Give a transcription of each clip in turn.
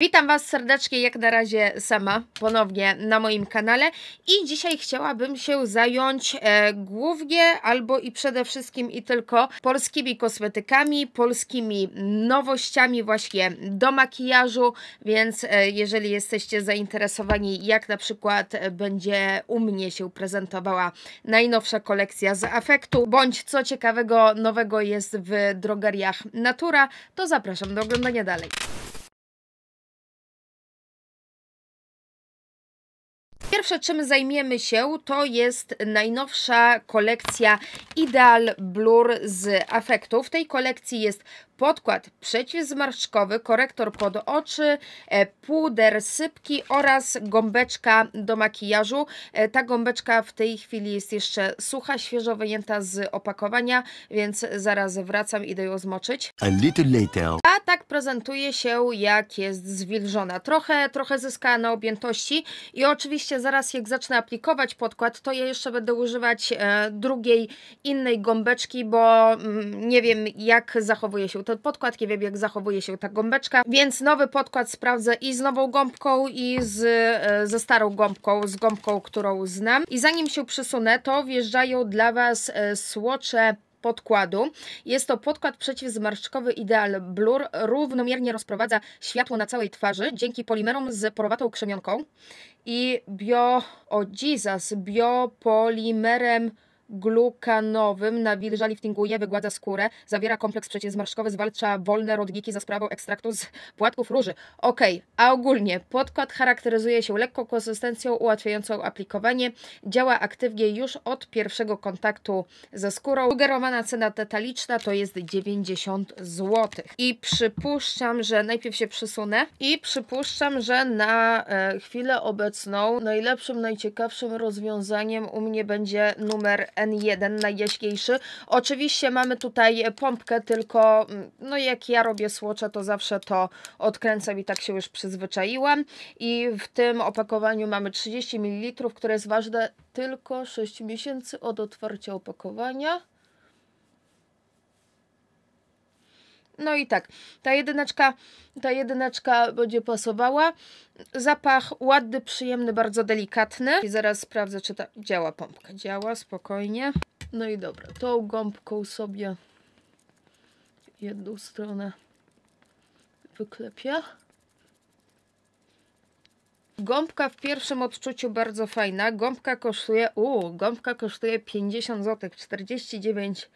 Witam Was serdecznie, jak na razie sama, ponownie na moim kanale i dzisiaj chciałabym się zająć e, głównie albo i przede wszystkim i tylko polskimi kosmetykami, polskimi nowościami właśnie do makijażu, więc e, jeżeli jesteście zainteresowani jak na przykład będzie u mnie się prezentowała najnowsza kolekcja z Afektu, bądź co ciekawego nowego jest w drogeriach Natura, to zapraszam do oglądania dalej. Pierwsze, czym zajmiemy się, to jest najnowsza kolekcja Ideal Blur z afektu. W tej kolekcji jest podkład przeciwzmarszczkowy, korektor pod oczy, e, puder, sypki oraz gąbeczka do makijażu. E, ta gąbeczka w tej chwili jest jeszcze sucha, świeżo wyjęta z opakowania, więc zaraz wracam, idę ją zmoczyć. A little later. A tak prezentuje się, jak jest zwilżona. Trochę, trochę zyskała na objętości i oczywiście zaraz jak zacznę aplikować podkład, to ja jeszcze będę używać e, drugiej, innej gąbeczki, bo mm, nie wiem jak zachowuje się ten podkład, nie wiem jak zachowuje się ta gąbeczka, więc nowy podkład sprawdzę i z nową gąbką i z, e, ze starą gąbką, z gąbką, którą znam. I zanim się przesunę, to wjeżdżają dla Was e, słocze podkładu. Jest to podkład przeciwzmarszczkowy Ideal Blur. Równomiernie rozprowadza światło na całej twarzy dzięki polimerom z porowatą krzemionką i bio... o oh Jesus, biopolimerem glukanowym nawilża, liftinguje, wygładza skórę, zawiera kompleks przeciwzmarszczkowy, zwalcza wolne rodniki za sprawą ekstraktu z płatków róży. Okej, okay. a ogólnie podkład charakteryzuje się lekką konsystencją ułatwiającą aplikowanie, działa aktywnie już od pierwszego kontaktu ze skórą. Sugerowana cena detaliczna to jest 90 zł. I przypuszczam, że najpierw się przysunę i przypuszczam, że na e, chwilę obecną najlepszym, najciekawszym rozwiązaniem u mnie będzie numer N1 najjaśniejszy. Oczywiście mamy tutaj pompkę, tylko mm, no jak ja robię słocze, to zawsze to odkręcam i tak się już przyzwyczaiłam. I w tym opakowaniu mamy 30 ml, które jest ważne tylko 6 miesięcy od otwarcia opakowania. No i tak, ta jedyneczka, ta jedyneczka będzie pasowała. Zapach ładny, przyjemny, bardzo delikatny. I zaraz sprawdzę, czy ta działa pompka. Działa, spokojnie. No i dobra, tą gąbką sobie jedną stronę wyklepię. Gąbka w pierwszym odczuciu bardzo fajna. Gąbka kosztuje, uuu, gąbka kosztuje 50 zł, 49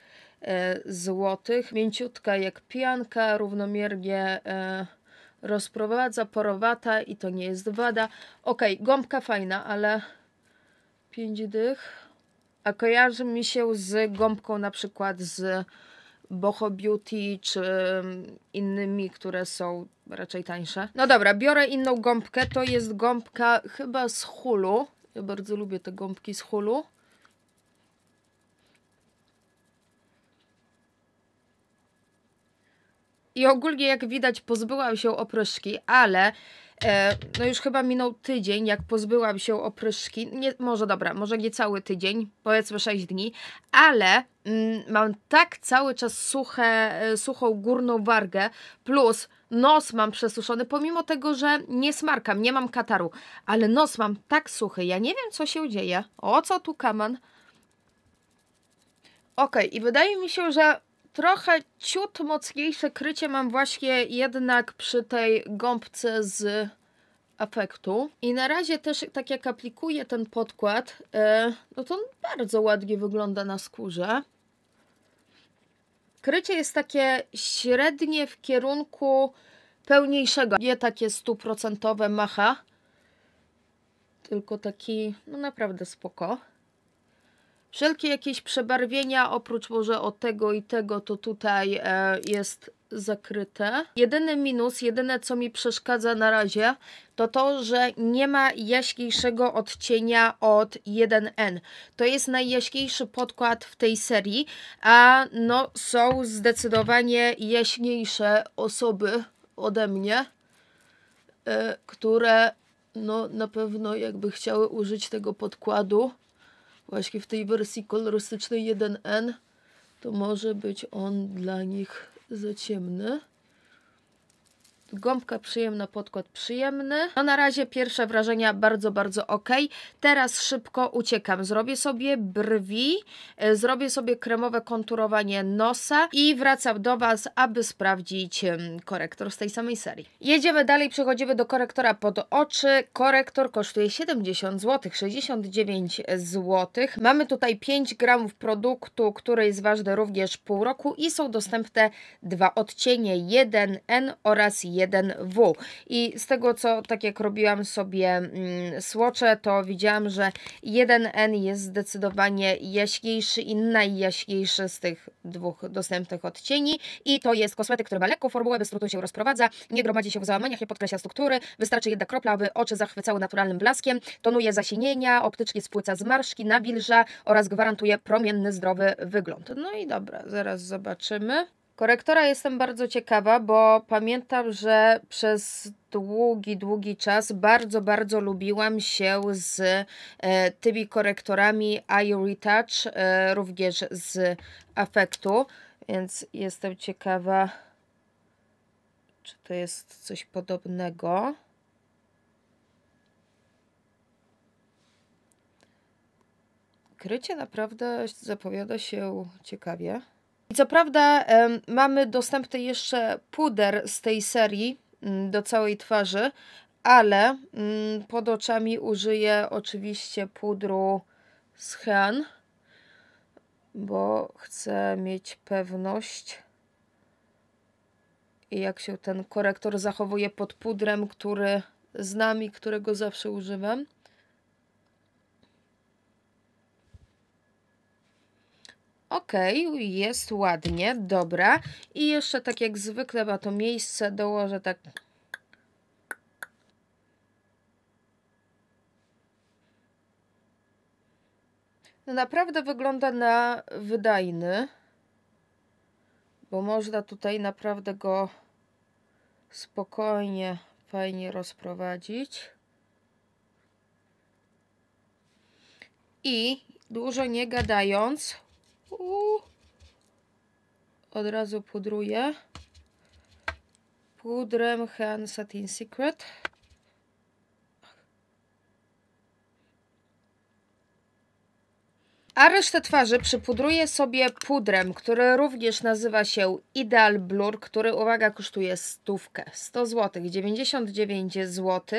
E, złotych Mięciutka jak pianka, równomiernie e, rozprowadza, porowata i to nie jest wada. Ok, gąbka fajna, ale pięć dych. A kojarzy mi się z gąbką na przykład z Boho Beauty czy mm, innymi, które są raczej tańsze. No dobra, biorę inną gąbkę. To jest gąbka chyba z hulu. Ja bardzo lubię te gąbki z hulu. I ogólnie, jak widać, pozbyłam się opryszki, ale e, no już chyba minął tydzień, jak pozbyłam się opryszki. Nie, może dobra, może nie cały tydzień, powiedzmy 6 dni, ale mm, mam tak cały czas suche, e, suchą górną wargę, plus nos mam przesuszony, pomimo tego, że nie smarkam, nie mam kataru, ale nos mam tak suchy, ja nie wiem, co się dzieje. O, co tu kaman? Okej, okay, i wydaje mi się, że trochę ciut mocniejsze krycie mam właśnie jednak przy tej gąbce z afektu. I na razie też tak jak aplikuję ten podkład, e, no to on bardzo ładnie wygląda na skórze. Krycie jest takie średnie w kierunku pełniejszego, nie takie stuprocentowe macha, tylko taki no naprawdę spoko. Wszelkie jakieś przebarwienia, oprócz może o tego i tego, to tutaj e, jest zakryte. Jedyny minus, jedyne co mi przeszkadza na razie, to to, że nie ma jaśniejszego odcienia od 1N. To jest najjaśniejszy podkład w tej serii, a no są zdecydowanie jaśniejsze osoby ode mnie, y, które no na pewno jakby chciały użyć tego podkładu właśnie w tej wersji kolorystycznej 1N, to może być on dla nich za ciemny. Gąbka przyjemna, podkład przyjemny. No na razie pierwsze wrażenia bardzo, bardzo ok. Teraz szybko uciekam. Zrobię sobie brwi, e, zrobię sobie kremowe konturowanie nosa i wracam do Was, aby sprawdzić korektor z tej samej serii. Jedziemy dalej, przechodzimy do korektora pod oczy. Korektor kosztuje 70 zł, 69 zł. Mamy tutaj 5 gramów produktu, który jest ważny również pół roku i są dostępne dwa odcienie, 1N oraz 1 1W. I z tego co, tak jak robiłam sobie mm, słocze, to widziałam, że 1N jest zdecydowanie jaśniejszy i najjaśniejszy z tych dwóch dostępnych odcieni i to jest kosmetyk, który ma lekką formułę, bez trudu się rozprowadza, nie gromadzi się w załamaniach, nie podkreśla struktury, wystarczy jedna kropla, aby oczy zachwycały naturalnym blaskiem, tonuje zasienienia, optycznie spłyca zmarszki, nawilża oraz gwarantuje promienny, zdrowy wygląd. No i dobra, zaraz zobaczymy. Korektora jestem bardzo ciekawa, bo pamiętam, że przez długi, długi czas bardzo, bardzo lubiłam się z e, tymi korektorami iRetouch, e, również z Afektu, więc jestem ciekawa, czy to jest coś podobnego. Krycie naprawdę zapowiada się ciekawie. I co prawda mamy dostępny jeszcze puder z tej serii mm, do całej twarzy, ale mm, pod oczami użyję oczywiście pudru z Hean, bo chcę mieć pewność, jak się ten korektor zachowuje pod pudrem, który znam i którego zawsze używam. Ok, jest ładnie, dobra. I jeszcze tak jak zwykle ma to miejsce, dołożę tak... No, naprawdę wygląda na wydajny, bo można tutaj naprawdę go spokojnie, fajnie rozprowadzić. I dużo nie gadając, od razu pudruję pudrem Hen Satin Secret. A resztę twarzy przypudruję sobie pudrem, który również nazywa się Ideal Blur, który, uwaga, kosztuje stówkę, 100 zł, 99 zł.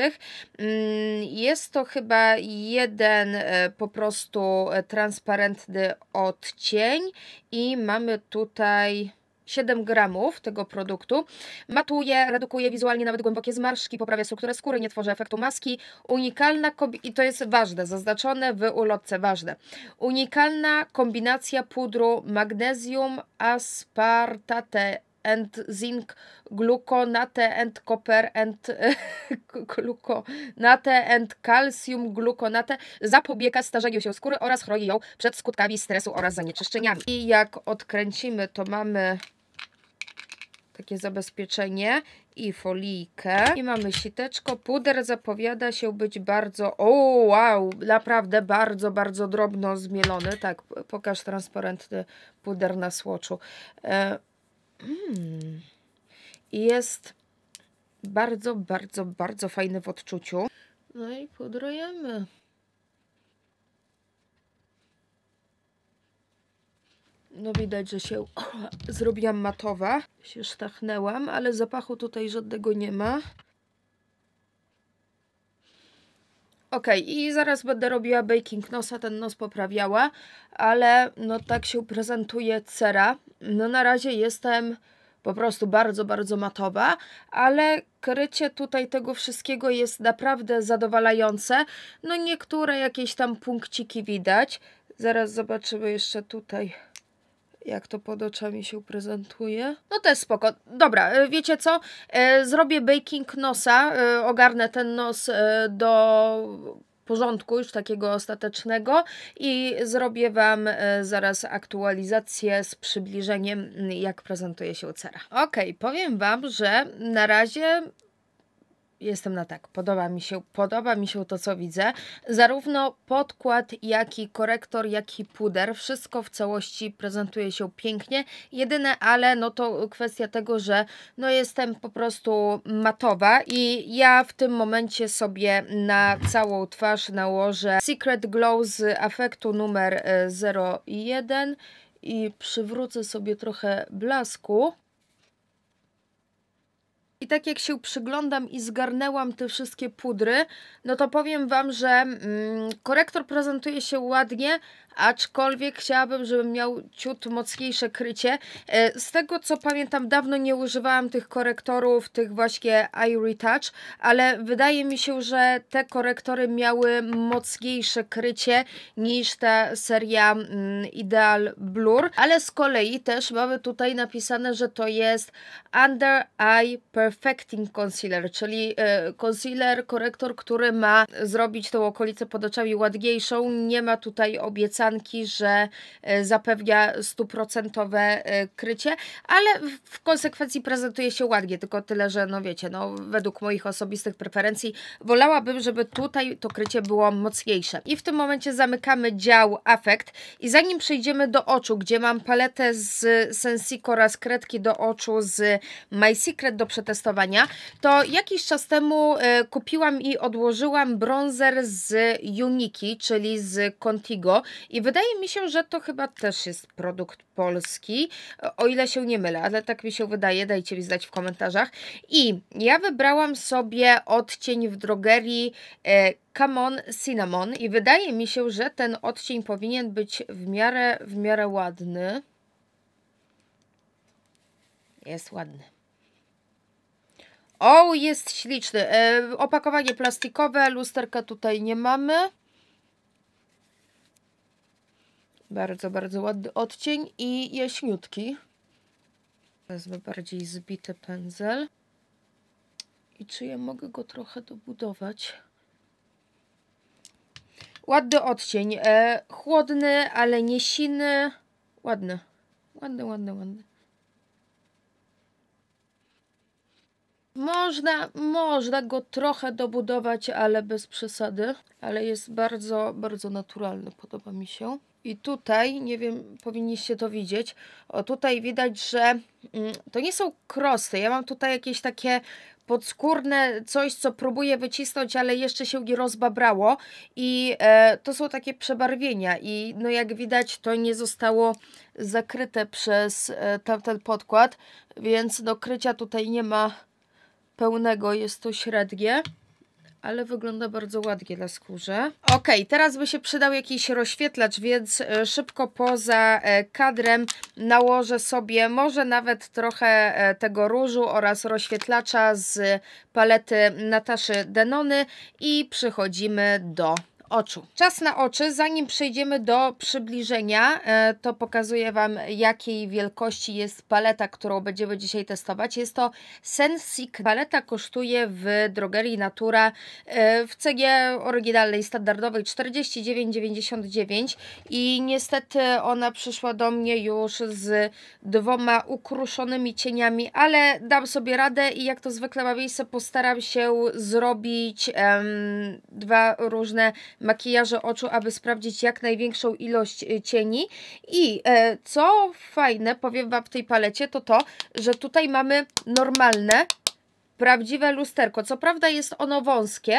Jest to chyba jeden e, po prostu e, transparentny odcień i mamy tutaj 7 gramów tego produktu. Matuje, redukuje wizualnie nawet głębokie zmarszki, poprawia strukturę skóry, nie tworzy efektu maski. Unikalna i to jest ważne, zaznaczone w ulotce, ważne. Unikalna kombinacja pudru magnezjum aspartate and zinc, gluconate and copper and gluconate and calcium gluconate zapobiega starzeniu się skóry oraz chroni ją przed skutkami stresu oraz zanieczyszczeniami. I jak odkręcimy, to mamy takie zabezpieczenie i folijkę. I mamy siteczko. Puder zapowiada się być bardzo, o wow, naprawdę bardzo, bardzo drobno zmielony. Tak, pokaż transparentny puder na słoczu. E Mm. Jest bardzo, bardzo, bardzo fajny w odczuciu. No i podrojemy. No widać, że się o, zrobiłam matowa. Się sztachnęłam, ale zapachu tutaj żadnego nie ma. Ok, i zaraz będę robiła baking nosa, ten nos poprawiała, ale no tak się prezentuje cera. No na razie jestem po prostu bardzo, bardzo matowa, ale krycie tutaj tego wszystkiego jest naprawdę zadowalające. No niektóre jakieś tam punkciki widać. Zaraz zobaczymy jeszcze tutaj jak to pod oczami się prezentuje. No to jest spoko. Dobra, e, wiecie co? E, zrobię baking nosa, e, ogarnę ten nos do porządku, już takiego ostatecznego i zrobię Wam zaraz aktualizację z przybliżeniem, jak prezentuje się cera. Okej, powiem Wam, że na razie jestem na tak. Podoba mi się, podoba mi się to, co widzę. Zarówno podkład, jak i korektor, jak i puder, wszystko w całości prezentuje się pięknie. Jedyne ale, no to kwestia tego, że no jestem po prostu matowa i ja w tym momencie sobie na całą twarz nałożę Secret Glow z afektu numer 01 e, i przywrócę sobie trochę blasku. I tak jak się przyglądam i zgarnęłam te wszystkie pudry, no to powiem Wam, że mm, korektor prezentuje się ładnie, aczkolwiek chciałabym, żebym miał ciut mocniejsze krycie. E, z tego co pamiętam, dawno nie używałam tych korektorów, tych właśnie Eye Retouch, ale wydaje mi się, że te korektory miały mocniejsze krycie niż ta seria mm, Ideal Blur, ale z kolei też mamy tutaj napisane, że to jest Under Eye Perfecting Concealer, czyli e, concealer, korektor, który ma zrobić tą okolicę pod oczami ładniejszą, nie ma tutaj obiecania że e, zapewnia stuprocentowe e, krycie, ale w konsekwencji prezentuje się ładnie, tylko tyle, że no wiecie, no według moich osobistych preferencji wolałabym, żeby tutaj to krycie było mocniejsze. I w tym momencie zamykamy dział afekt i zanim przejdziemy do oczu, gdzie mam paletę z Sensico oraz kredki do oczu z My Secret do przetestowania, to jakiś czas temu e, kupiłam i odłożyłam bronzer z Uniki, czyli z Contigo i wydaje mi się, że to chyba też jest produkt polski, o ile się nie mylę, ale tak mi się wydaje, dajcie mi znać w komentarzach. I ja wybrałam sobie odcień w drogerii e, Camon Cinnamon i wydaje mi się, że ten odcień powinien być w miarę, w miarę ładny. Jest ładny. O, jest śliczny. E, opakowanie plastikowe, lusterka tutaj nie mamy. Bardzo, bardzo ładny odcień i jaśniutki. Wezmę bardziej zbity pędzel. I czy ja mogę go trochę dobudować? Ładny odcień. E, chłodny, ale nie siny. Ładny. Ładny, ładny, ładny. Można, można go trochę dobudować, ale bez przesady. Ale jest bardzo, bardzo naturalny. Podoba mi się. I tutaj, nie wiem, powinniście to widzieć, o tutaj widać, że mm, to nie są krosty. Ja mam tutaj jakieś takie podskórne coś, co próbuję wycisnąć, ale jeszcze się nie rozbabrało i e, to są takie przebarwienia i no jak widać to nie zostało zakryte przez e, tamten podkład, więc do krycia tutaj nie ma pełnego, jest to średnie ale wygląda bardzo ładnie na skórze. Ok, teraz by się przydał jakiś rozświetlacz, więc y, szybko poza e, kadrem nałożę sobie może nawet trochę e, tego różu oraz rozświetlacza z palety Nataszy Denony i przychodzimy do oczu. Czas na oczy, zanim przejdziemy do przybliżenia, e, to pokazuję Wam jakiej wielkości jest paleta, którą będziemy dzisiaj testować. Jest to Sensic. Paleta kosztuje w drogerii Natura e, w cenie oryginalnej, standardowej 49,99 i niestety ona przyszła do mnie już z dwoma ukruszonymi cieniami, ale dam sobie radę i jak to zwykle ma miejsce postaram się zrobić dwa różne makijaże oczu, aby sprawdzić jak największą ilość y, cieni. I e, co fajne, powiem Wam w tej palecie, to to, że tutaj mamy normalne prawdziwe lusterko. Co prawda jest ono wąskie,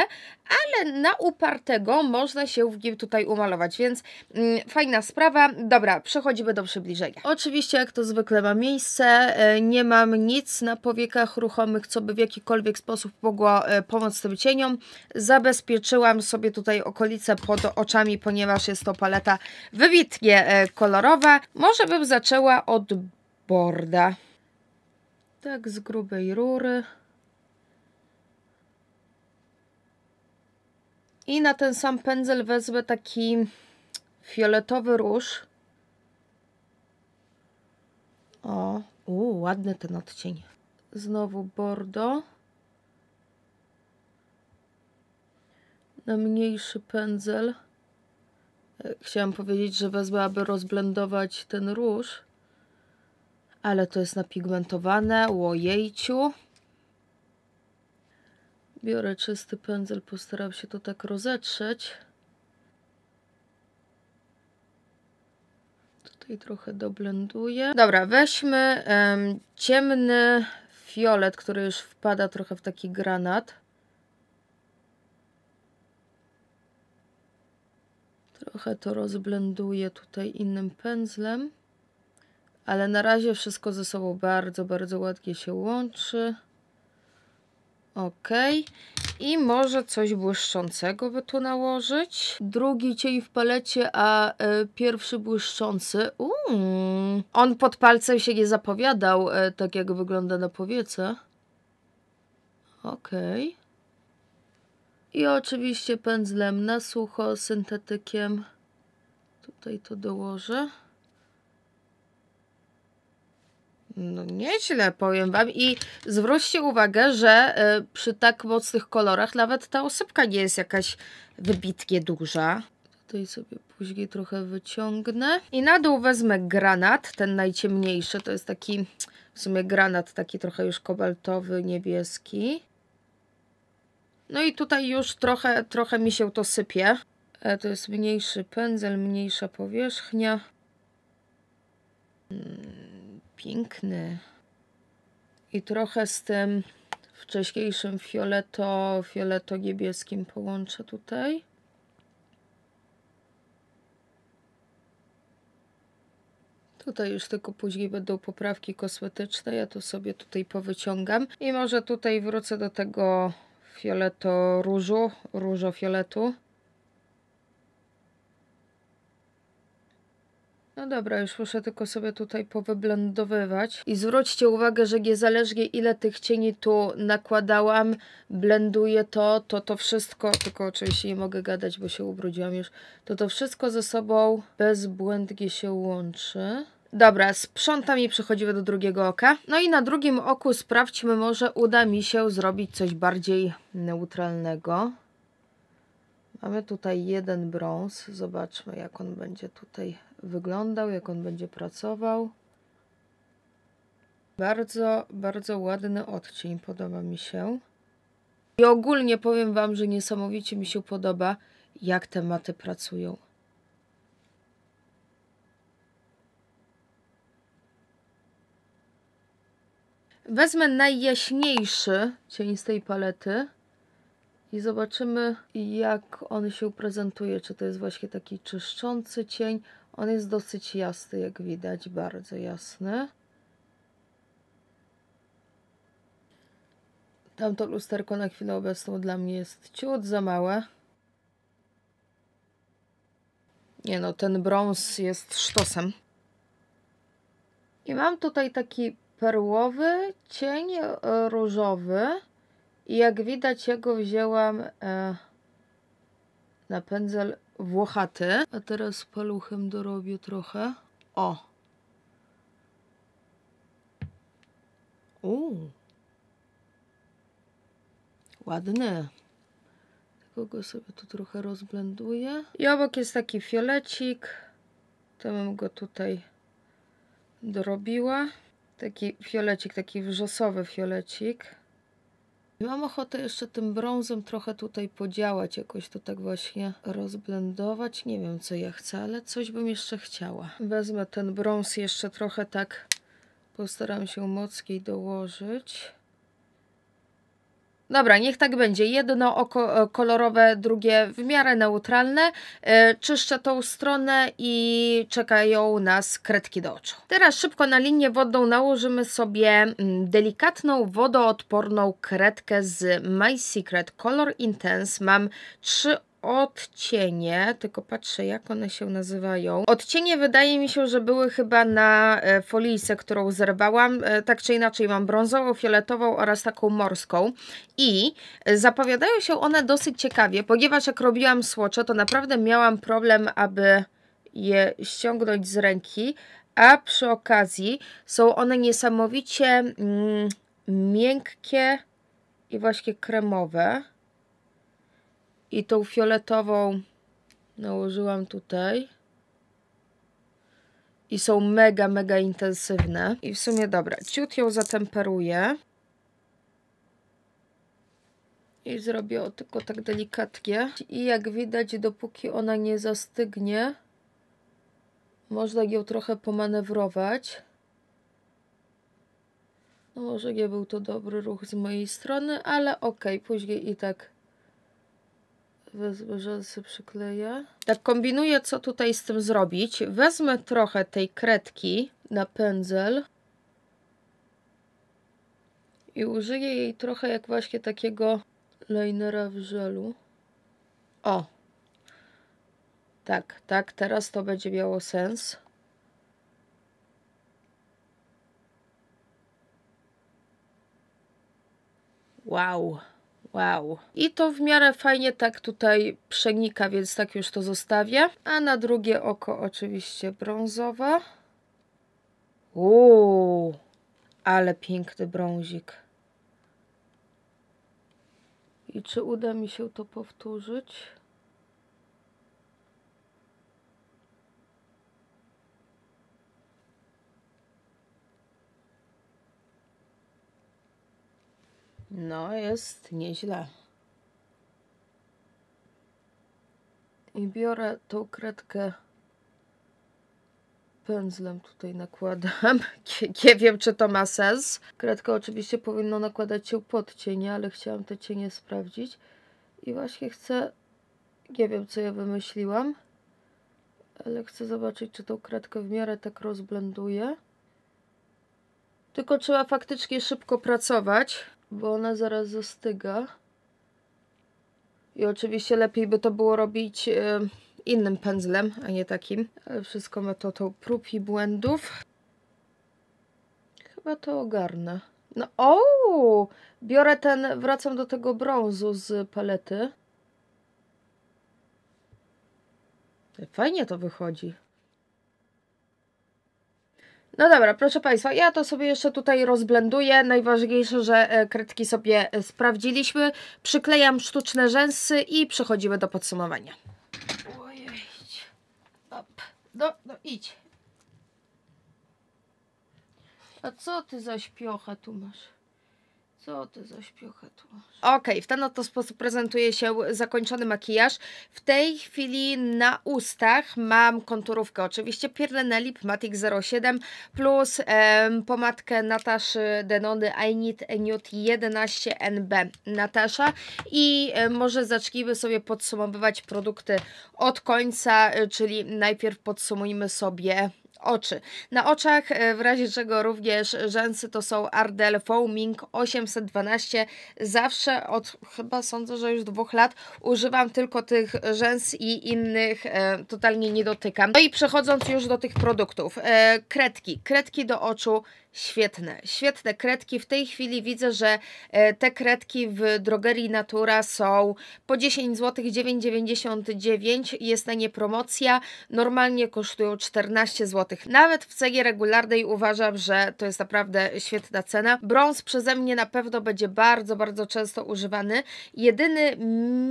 ale na upartego można się w nim tutaj umalować, więc mm, fajna sprawa. Dobra, przechodzimy do przybliżenia. Oczywiście jak to zwykle ma miejsce, e, nie mam nic na powiekach ruchomych, co by w jakikolwiek sposób mogło e, pomóc tym cieniom. Zabezpieczyłam sobie tutaj okolice pod oczami, ponieważ jest to paleta wybitnie e, kolorowa. Może bym zaczęła od borda. Tak z grubej rury. I na ten sam pędzel wezmę taki fioletowy róż. O, u, ładny ten odcień. Znowu bordo. Na mniejszy pędzel. E, chciałam powiedzieć, że wezmę, aby rozblendować ten róż. Ale to jest napigmentowane, łojejciu. Biorę czysty pędzel, postaram się to tak rozetrzeć. Tutaj trochę doblenduję. Dobra, weźmy ciemny fiolet, który już wpada trochę w taki granat. Trochę to rozblenduję tutaj innym pędzlem. Ale na razie wszystko ze sobą bardzo, bardzo ładnie się łączy. Ok. I może coś błyszczącego by tu nałożyć. Drugi cień w palecie, a y, pierwszy błyszczący. Uuu. Mm. On pod palcem się nie zapowiadał, y, tak jak wygląda na powiece. Ok. I oczywiście pędzlem na sucho, syntetykiem. Tutaj to dołożę. No nieźle, powiem Wam. I zwróćcie uwagę, że e, przy tak mocnych kolorach nawet ta osypka nie jest jakaś wybitnie duża. Tutaj sobie później trochę wyciągnę. I na dół wezmę granat, ten najciemniejszy. To jest taki w sumie granat, taki trochę już kobaltowy, niebieski. No i tutaj już trochę, trochę mi się to sypie. E, to jest mniejszy pędzel, mniejsza powierzchnia. Hmm piękny. I trochę z tym wcześniejszym fioleto, fioleto-niebieskim połączę tutaj. Tutaj już tylko później będą poprawki kosmetyczne. Ja to sobie tutaj powyciągam. I może tutaj wrócę do tego fioleto-różu, różo-fioletu. No dobra, już muszę tylko sobie tutaj powyblendowywać. I zwróćcie uwagę, że niezależnie ile tych cieni tu nakładałam, blenduję to, to to wszystko, tylko oczywiście nie mogę gadać, bo się ubrudziłam już, to to wszystko ze sobą bezbłędnie się łączy. Dobra, sprzątam i przechodzimy do drugiego oka. No i na drugim oku sprawdźmy, może uda mi się zrobić coś bardziej neutralnego. Mamy tutaj jeden brąz, zobaczmy jak on będzie tutaj wyglądał, jak on będzie pracował. Bardzo, bardzo ładny odcień, podoba mi się. I ogólnie powiem Wam, że niesamowicie mi się podoba, jak te maty pracują. Wezmę najjaśniejszy cień z tej palety i zobaczymy jak on się prezentuje, czy to jest właśnie taki czyszczący cień. On jest dosyć jasny, jak widać, bardzo jasny. Tamto lusterko na chwilę obecną dla mnie jest ciut za małe. Nie no, ten brąz jest sztosem. I mam tutaj taki perłowy cień różowy. I jak widać, jego wzięłam e, na pędzel włochaty. A teraz paluchem dorobię trochę. O! Uuu! Ładny. Tylko go sobie tu trochę rozblenduję. I obok jest taki fiolecik. To bym go tutaj dorobiła. Taki fiolecik, taki wrzosowy fiolecik mam ochotę jeszcze tym brązem trochę tutaj podziałać, jakoś to tak właśnie rozblendować. Nie wiem, co ja chcę, ale coś bym jeszcze chciała. Wezmę ten brąz jeszcze trochę tak, postaram się mocniej dołożyć. Dobra, niech tak będzie. Jedno oko e, kolorowe, drugie w miarę neutralne. E, czyszczę tą stronę i czekają nas kredki do oczu. Teraz szybko na linię wodną nałożymy sobie mm, delikatną, wodoodporną kredkę z My Secret Color Intense. Mam trzy odcienie, tylko patrzę jak one się nazywają. Odcienie wydaje mi się, że były chyba na e, folijce, którą zerwałam. E, tak czy inaczej mam brązową, fioletową oraz taką morską. I e, zapowiadają się one dosyć ciekawie, ponieważ jak robiłam słocze, to naprawdę miałam problem, aby je ściągnąć z ręki, a przy okazji są one niesamowicie mm, miękkie i właśnie kremowe i tą fioletową nałożyłam tutaj. I są mega, mega intensywne. I w sumie dobra, ciut ją zatemperuję. I zrobię o tylko tak delikatnie. I jak widać, dopóki ona nie zastygnie, można ją trochę pomanewrować. No może nie był to dobry ruch z mojej strony, ale ok, później i tak sobie przykleję. Tak kombinuję, co tutaj z tym zrobić. Wezmę trochę tej kredki na pędzel i użyję jej trochę jak właśnie takiego linera w żelu. O! Tak, tak, teraz to będzie miało sens. Wow! Wow. I to w miarę fajnie tak tutaj przenika, więc tak już to zostawię. A na drugie oko oczywiście brązowa. Uuu, ale piękny brązik. I czy uda mi się to powtórzyć? No, jest nieźle. I biorę tą kredkę pędzlem tutaj nakładam. Nie wiem, czy to ma sens. Kredkę oczywiście powinno nakładać się pod cienie, ale chciałam te cienie sprawdzić. I właśnie chcę... Nie wiem, co ja wymyśliłam. Ale chcę zobaczyć, czy tą kredkę w miarę tak rozblenduje. Tylko trzeba faktycznie szybko pracować bo ona zaraz zastyga. I oczywiście lepiej by to było robić e, innym pędzlem, a nie takim. Ale wszystko metodą prób i błędów. Chyba to ogarnę. No o, biorę ten, wracam do tego brązu z palety. Fajnie to wychodzi. No dobra, proszę Państwa, ja to sobie jeszcze tutaj rozblenduję. Najważniejsze, że e, kredki sobie e, sprawdziliśmy. Przyklejam sztuczne rzęsy i przechodzimy do podsumowania. Ojej, op. No, no idź. A co ty za śpiocha tu masz? Co ty za śpiuchę Okej, okay, w ten oto sposób prezentuje się zakończony makijaż. W tej chwili na ustach mam konturówkę, oczywiście Pierle Lip Matic 07 plus em, pomadkę Nataszy Denony I Need a Nude 11 NB Natasza i e, może zacznijmy sobie podsumowywać produkty od końca, y, czyli najpierw podsumujmy sobie oczy. Na oczach e, w razie czego również rzęsy to są Ardell Foaming 812. Zawsze od chyba sądzę, że już dwóch lat używam tylko tych rzęs i innych e, totalnie nie dotykam. No i przechodząc już do tych produktów. E, kredki. Kredki do oczu Świetne, świetne kredki. W tej chwili widzę, że e, te kredki w drogerii Natura są po 10 zł 9,99 jest na nie promocja. Normalnie kosztują 14 zł. Nawet w cenie regularnej uważam, że to jest naprawdę świetna cena. Brąz przeze mnie na pewno będzie bardzo, bardzo często używany. Jedyny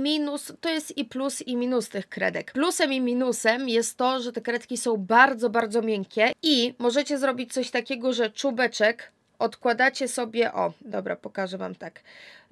minus to jest i plus i minus tych kredek. Plusem i minusem jest to, że te kredki są bardzo, bardzo miękkie i możecie zrobić coś takiego, że czub czubeczek odkładacie sobie, o, dobra, pokażę Wam tak.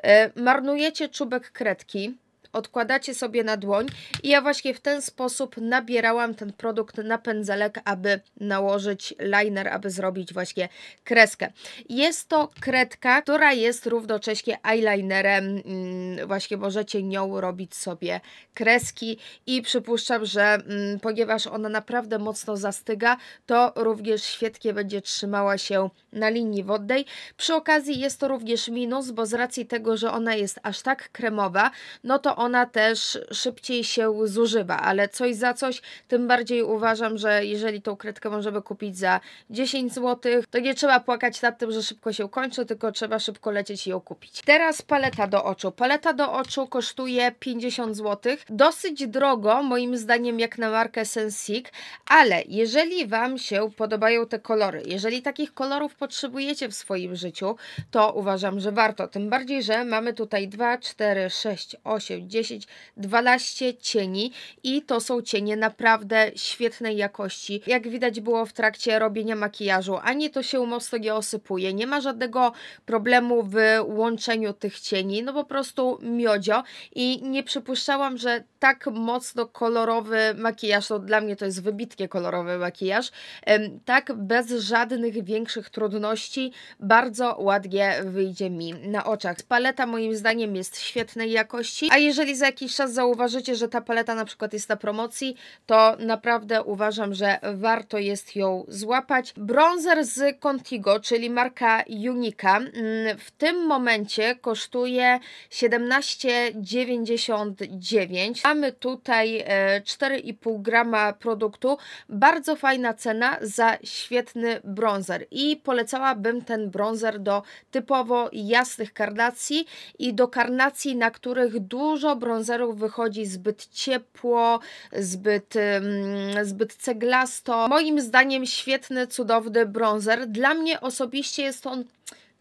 E, marnujecie czubek kredki, odkładacie sobie na dłoń i ja właśnie w ten sposób nabierałam ten produkt na pędzelek, aby nałożyć liner, aby zrobić właśnie kreskę. Jest to kredka, która jest równocześnie eyelinerem, mm, właśnie możecie nią robić sobie kreski i przypuszczam, że mm, ponieważ ona naprawdę mocno zastyga, to również świetnie będzie trzymała się na linii wodnej. Przy okazji jest to również minus, bo z racji tego, że ona jest aż tak kremowa, no to ona też szybciej się zużywa, ale coś za coś, tym bardziej uważam, że jeżeli tą kredkę możemy kupić za 10 zł, to nie trzeba płakać nad tym, że szybko się kończy, tylko trzeba szybko lecieć i ją kupić. Teraz paleta do oczu. Paleta do oczu kosztuje 50 zł. Dosyć drogo, moim zdaniem, jak na markę Sensic, ale jeżeli Wam się podobają te kolory, jeżeli takich kolorów potrzebujecie w swoim życiu, to uważam, że warto. Tym bardziej, że mamy tutaj 2, 4, 6, 8, 10, 12 cieni i to są cienie naprawdę świetnej jakości. Jak widać było w trakcie robienia makijażu, ani to się mocno nie osypuje, nie ma żadnego problemu w łączeniu tych cieni, no po prostu miodzio i nie przypuszczałam, że tak mocno kolorowy makijaż, to no dla mnie to jest wybitnie kolorowy makijaż, tak bez żadnych większych trudności bardzo ładnie wyjdzie mi na oczach. Paleta moim zdaniem jest świetnej jakości, a jeżeli jeżeli za jakiś czas zauważycie, że ta paleta na przykład jest na promocji, to naprawdę uważam, że warto jest ją złapać. Bronzer z Contigo, czyli marka Unica, mm, w tym momencie kosztuje 17,99. Mamy tutaj 4,5 e, grama produktu. Bardzo fajna cena za świetny bronzer i polecałabym ten bronzer do typowo jasnych karnacji i do karnacji, na których dużo brązerów wychodzi zbyt ciepło, zbyt, mm, zbyt ceglasto. Moim zdaniem świetny, cudowny bronzer. Dla mnie osobiście jest on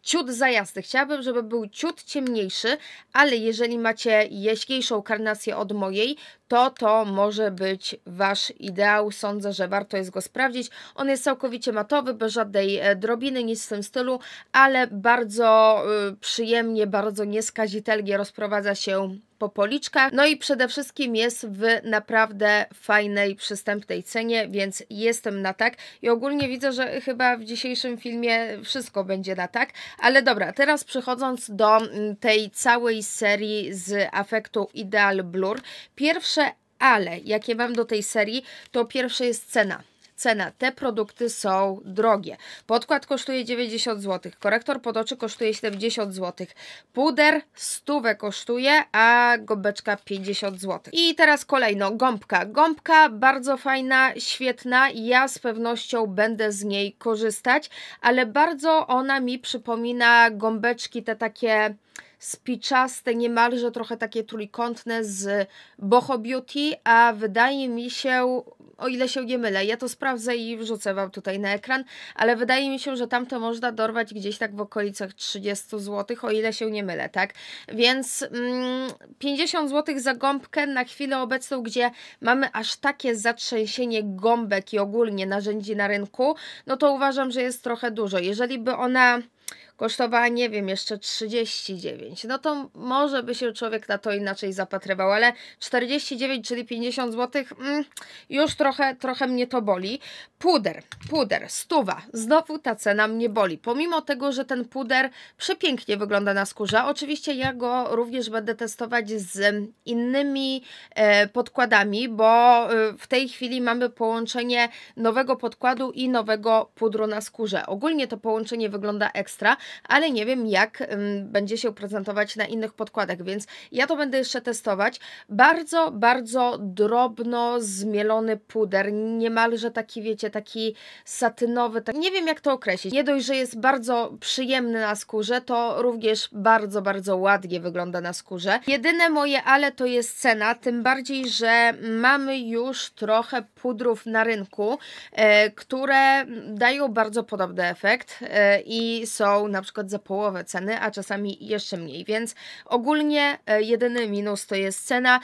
ciut za jasny. Chciałabym, żeby był ciut ciemniejszy, ale jeżeli macie jaśniejszą karnację od mojej, to to może być Wasz ideał. Sądzę, że warto jest go sprawdzić. On jest całkowicie matowy, bez żadnej e, drobiny, nic w tym stylu, ale bardzo y, przyjemnie, bardzo nieskazitelnie rozprowadza się po policzkach. No i przede wszystkim jest w naprawdę fajnej, przystępnej cenie, więc jestem na tak. I ogólnie widzę, że chyba w dzisiejszym filmie wszystko będzie na tak. Ale dobra, teraz przechodząc do mm, tej całej serii z afektu Ideal Blur. Pierwsze ale, jakie mam do tej serii, to pierwsze jest cena cena. Te produkty są drogie. Podkład kosztuje 90 zł, korektor pod oczy kosztuje 70 zł, puder stówę kosztuje, a gąbeczka 50 zł. I teraz kolejno, gąbka. Gąbka bardzo fajna, świetna, ja z pewnością będę z niej korzystać, ale bardzo ona mi przypomina gąbeczki te takie spiczaste, niemalże trochę takie trójkątne z Boho Beauty, a wydaje mi się, o ile się nie mylę, ja to sprawdzę i wrzucę Wam tutaj na ekran, ale wydaje mi się, że tamto można dorwać gdzieś tak w okolicach 30 zł, o ile się nie mylę, tak? Więc mm, 50 zł za gąbkę na chwilę obecną, gdzie mamy aż takie zatrzęsienie gąbek i ogólnie narzędzi na rynku, no to uważam, że jest trochę dużo. Jeżeli by ona kosztowała, nie wiem, jeszcze 39. No to może by się człowiek na to inaczej zapatrywał, ale 49, czyli 50 zł, mm, już trochę, trochę mnie to boli. Puder, puder, stuwa, znowu ta cena mnie boli. Pomimo tego, że ten puder przepięknie wygląda na skórze, oczywiście ja go również będę testować z innymi e, podkładami, bo e, w tej chwili mamy połączenie nowego podkładu i nowego pudru na skórze. Ogólnie to połączenie wygląda ekstra, ale nie wiem jak będzie się prezentować na innych podkładach, więc ja to będę jeszcze testować. Bardzo, bardzo drobno zmielony puder, niemalże taki, wiecie, taki satynowy, tak, nie wiem jak to określić. Nie dość, że jest bardzo przyjemny na skórze, to również bardzo, bardzo ładnie wygląda na skórze. Jedyne moje ale to jest cena, tym bardziej, że mamy już trochę pudrów na rynku, e, które dają bardzo podobny efekt e, i są na przykład za połowę ceny, a czasami jeszcze mniej, więc ogólnie e, jedyny minus to jest cena.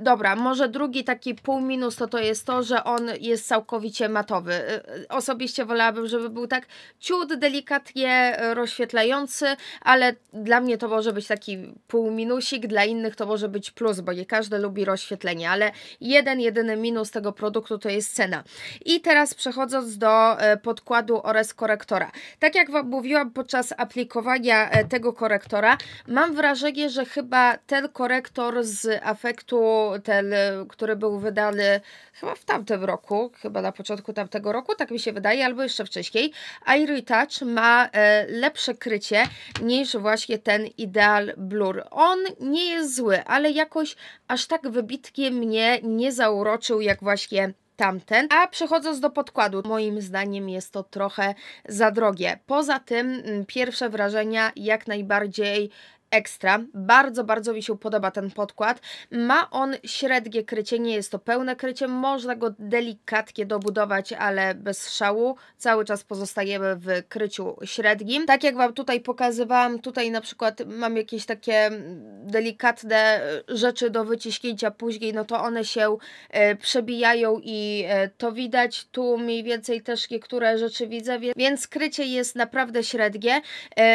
Dobra, może drugi taki pół minus to to jest to, że on jest całkowicie matowy. Osobiście wolałabym, żeby był tak ciut delikatnie rozświetlający, ale dla mnie to może być taki pół minusik, dla innych to może być plus, bo nie każdy lubi rozświetlenie, ale jeden jedyny minus tego produktu to jest cena. I teraz przechodząc do e, podkładu oraz korektora. Tak jak Wam mówiłam podczas aplikowania e, tego korektora, mam wrażenie, że chyba ten korektor z afektu, ten, e, który był wydany chyba w tamtym roku, chyba na początku tamtego roku, tak mi się wydaje, albo jeszcze wcześniej, Airy Touch ma lepsze krycie niż właśnie ten Ideal Blur. On nie jest zły, ale jakoś aż tak wybitnie mnie nie zauroczył jak właśnie tamten. A przechodząc do podkładu, moim zdaniem jest to trochę za drogie. Poza tym mm, pierwsze wrażenia jak najbardziej ekstra. Bardzo, bardzo mi się podoba ten podkład. Ma on średnie krycie, nie jest to pełne krycie, można go delikatnie dobudować, ale bez szału. Cały czas pozostajemy w kryciu średnim. Tak jak Wam tutaj pokazywałam, tutaj na przykład mam jakieś takie mm, delikatne e, rzeczy do wyciśnięcia później, no to one się e, przebijają i e, to widać. Tu mniej więcej też niektóre rzeczy widzę, więc krycie jest naprawdę średnie.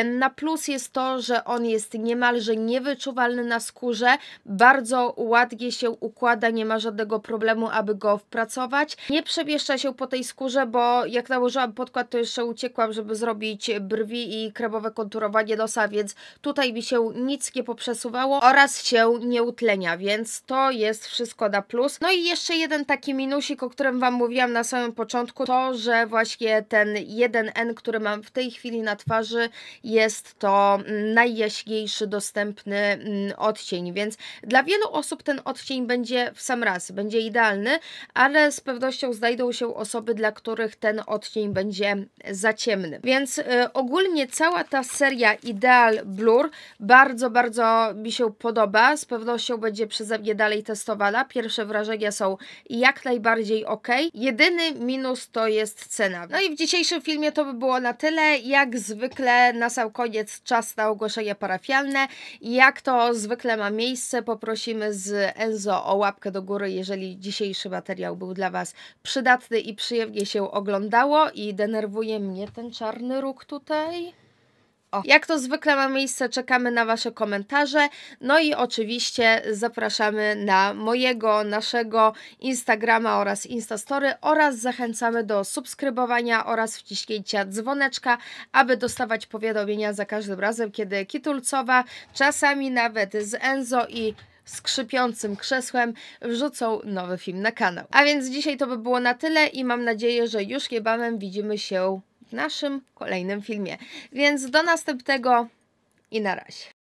Na plus jest to, że on jest niemalże niewyczuwalny na skórze, bardzo ładnie się układa, nie ma żadnego problemu, aby go wpracować. Nie przemieszcza się po tej skórze, bo jak nałożyłam podkład, to jeszcze uciekłam, żeby zrobić brwi i krebowe konturowanie nosa, więc tutaj mi się nic nie poprzesuwało oraz się nie utlenia, więc to jest wszystko na plus. No i jeszcze jeden taki minusik, o którym Wam mówiłam na samym początku, to, że właśnie ten 1N, który mam w tej chwili na twarzy, jest to najjaśniejszy najtańszy dostępny mm, odcień, więc dla wielu osób ten odcień będzie w sam raz, będzie idealny, ale z pewnością znajdą się osoby, dla których ten odcień będzie za ciemny. Więc y, ogólnie cała ta seria Ideal Blur bardzo, bardzo mi się podoba, z pewnością będzie przeze mnie dalej testowana, pierwsze wrażenia są jak najbardziej ok. Jedyny minus to jest cena. No i w dzisiejszym filmie to by było na tyle, jak zwykle na sam koniec czas na ogłoszenie parafialne, specjalne. Jak to zwykle ma miejsce, poprosimy z Enzo o łapkę do góry, jeżeli dzisiejszy materiał był dla Was przydatny i przyjemnie się oglądało i denerwuje mnie ten czarny róg tutaj. O. Jak to zwykle ma miejsce, czekamy na Wasze komentarze. No i oczywiście zapraszamy na mojego, naszego Instagrama oraz Instastory oraz zachęcamy do subskrybowania oraz wciśnięcia dzwoneczka, aby dostawać powiadomienia za każdym razem, kiedy Kitulcowa, czasami nawet z Enzo i skrzypiącym krzesłem wrzucą nowy film na kanał. A więc dzisiaj to by było na tyle i mam nadzieję, że już niebawem widzimy się w naszym kolejnym filmie. Więc do następnego i na razie.